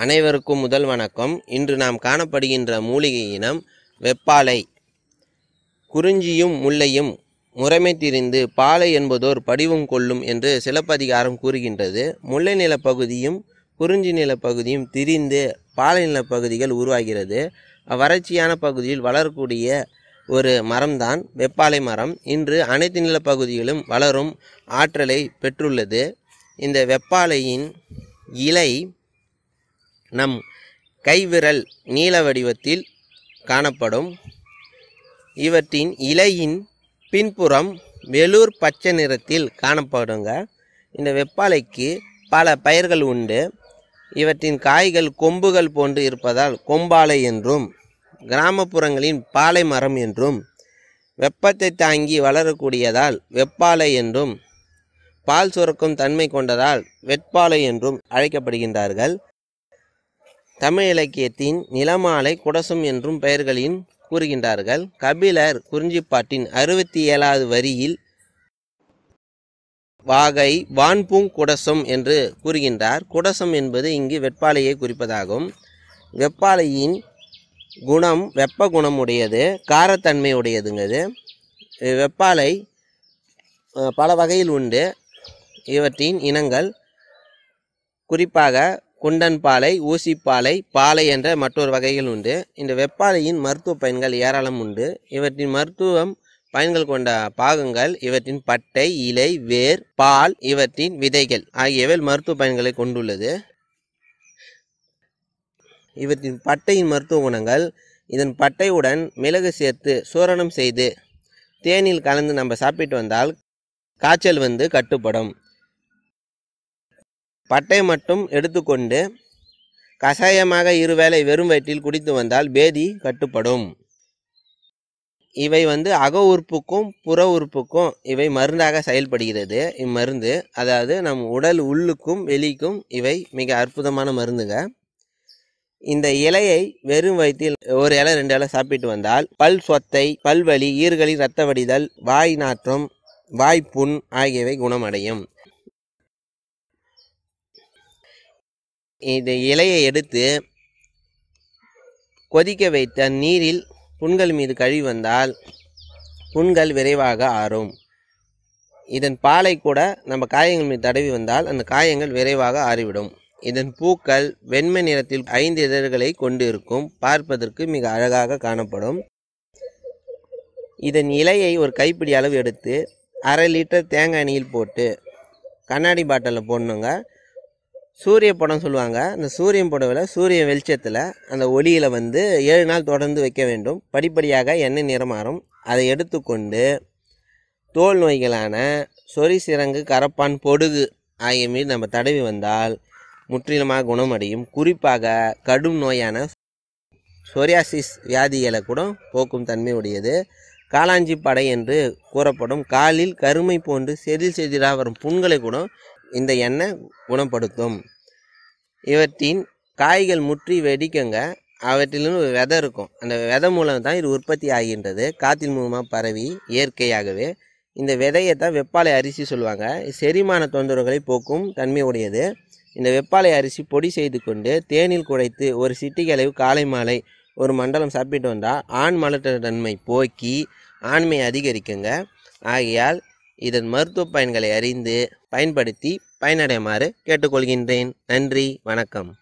அனைவருக்கும் முதல் வணக்கம் இன்று நாம் காணப்படுகின்ற மூலிகை இனம் வெப்பாலை குறிஞ்சியும் முல்லையும் முறைமை திரிந்து பாலை என்பதோர் படிவும் கொள்ளும் என்று சிலப்பதிகாரம் கூறுகின்றது முல்லை நிலப்பகுதியும் குறிஞ்சி நிலப்பகுதியும் திரிந்து பாலைநில பகுதிகள் உருவாகிறது வறட்சியான பகுதியில் வளரக்கூடிய ஒரு மரம்தான் வெப்பாலை மரம் இன்று அனைத்து நிலப்பகுதிகளும் வளரும் ஆற்றலை பெற்றுள்ளது இந்த வெப்பாலையின் இலை நம் கைவிரல் நீல வடிவத்தில் காணப்படும் இவற்றின் இலையின் பின்புறம் வெளூர் பச்சை நிறத்தில் காணப்படுங்க இந்த வெப்பாலைக்கு பல பயிர்கள் உண்டு இவற்றின் காய்கள் கொம்புகள் போன்று இருப்பதால் கொம்பாலை என்றும் கிராமப்புறங்களின் பாலை மரம் என்றும் வெப்பத்தை தாங்கி வளரக்கூடியதால் வெப்பாலை என்றும் பால் சுரக்கும் தன்மை கொண்டதால் வெட்பாலை என்றும் அழைக்கப்படுகின்றார்கள் தமிழ் இலக்கியத்தின் நிலமாலை குடசும் என்றும் பெயர்களின் கூறுகின்றார்கள் கபிலர் குறிஞ்சிப்பாட்டின் அறுபத்தி ஏழாவது வரியில் வாகை வான்பூங் குடசம் என்று கூறுகின்றார் குடசம் என்பது இங்கு வெப்பாலையை குறிப்பதாகும் வெப்பாலையின் குணம் வெப்ப குணமுடையது காரத்தன்மை உடையதுங்கிறது வெப்பாலை பல வகையில் உண்டு இவற்றின் இனங்கள் குறிப்பாக குண்டன் பாலை ஊசிப்பாலை பாலை என்ற மற்றொரு வகைகள் உண்டு இந்த வெப்பாலையின் மருத்துவ பயன்கள் ஏராளம் உண்டு இவற்றின் மருத்துவம் பயன்கள் கொண்ட பாகங்கள் இவற்றின் பட்டை இலை வேர் பால் இவற்றின் விதைகள் ஆகியவை மருத்துவ பயன்களை கொண்டுள்ளது இவற்றின் பட்டையின் மருத்துவ குணங்கள் இதன் பட்டையுடன் மிளகு சேர்த்து சூரணம் செய்து தேனில் கலந்து நம்ம சாப்பிட்டு வந்தால் காய்ச்சல் வந்து கட்டுப்படும் பட்டை மட்டும் எடுத்துக்கொண்டு கஷாயமாக இருவேளை வெறும் வயிற்றில் குடித்து வந்தால் பேதி கட்டுப்படும் இவை வந்து அக உறுப்புக்கும் புற உறுப்புக்கும் இவை மருந்தாக செயல்படுகிறது இம்மருந்து அதாவது நம் உடல் உள்ளுக்கும் வெளிக்கும் இவை மிக அற்புதமான மருந்துங்க இந்த இலையை வெறும் வயிற்றில் ஒரு இலை ரெண்டு இலை சாப்பிட்டு வந்தால் பல் சொத்தை பல்வலி ஈர்களின் இரத்த வடிதல் வாய் நாற்றம் வாய்ப்புண் ஆகியவை குணமடையும் இந்த இலையை எடுத்து கொதிக்க வைத்த நீரில் புண்கள் மீது கழுவி வந்தால் புண்கள் விரைவாக ஆறும் இதன் பாலை கூட நம்ம காயங்கள் மீது தடவி வந்தால் அந்த காயங்கள் விரைவாக ஆறிவிடும் இதன் பூக்கள் வெண்மை நிறத்தில் ஐந்து இதழ்களை கொண்டு இருக்கும் பார்ப்பதற்கு மிக அழகாக காணப்படும் இதன் இலையை ஒரு கைப்பிடி அளவு எடுத்து அரை லிட்டர் தேங்காய் நீர் போட்டு கண்ணாடி பாட்டிலில் போடணுங்க சூரிய படம் சொல்லுவாங்க அந்த சூரியன் புடவில் சூரிய வெளிச்சத்தில் அந்த ஒளியில் வந்து ஏழு நாள் தொடர்ந்து வைக்க வேண்டும் படிப்படியாக எண்ணெய் நிறமாறும் அதை எடுத்துக்கொண்டு தோல் நோய்களான சொறி சிறங்கு கரப்பான் பொடுகு ஆகிய மீது நம்ம தடவி வந்தால் முற்றிலுமாக குணமடையும் குறிப்பாக கடும் நோயான சொரியாசிஸ் வியாதிகளை கூட போக்கும் தன்மை உடையது காளாஞ்சி படை என்று கூறப்படும் காலில் கருமை போன்று செதில் செதிலாக வரும் புண்களை கூட இந்த எண்ணெய் குணப்படுத்தும் இவற்றின் காய்கள் முற்றி வெடிக்கங்க அவற்றிலும் விதை இருக்கும் அந்த விதை மூலம் தான் இது உற்பத்தி ஆகின்றது காற்றின் மூலமாக பரவி இயற்கையாகவே இந்த விதையை தான் வெப்பாலை அரிசி சொல்லுவாங்க செரிமான தொந்தரவுகளை போக்கும் தன்மை உடையது இந்த வெப்பாலை அரிசி பொடி செய்து கொண்டு தேனில் குடைத்து ஒரு அளவு காலை மாலை ஒரு மண்டலம் சாப்பிட்டு வந்தால் ஆண் மலட்ட தன்மை போக்கி ஆண்மை அதிகரிக்குங்க ஆகையால் இதன் மருத்துவ பயன்களை அறிந்து பயன்படுத்தி பயனடையுமாறு கேட்டுக்கொள்கின்றேன் நன்றி வணக்கம்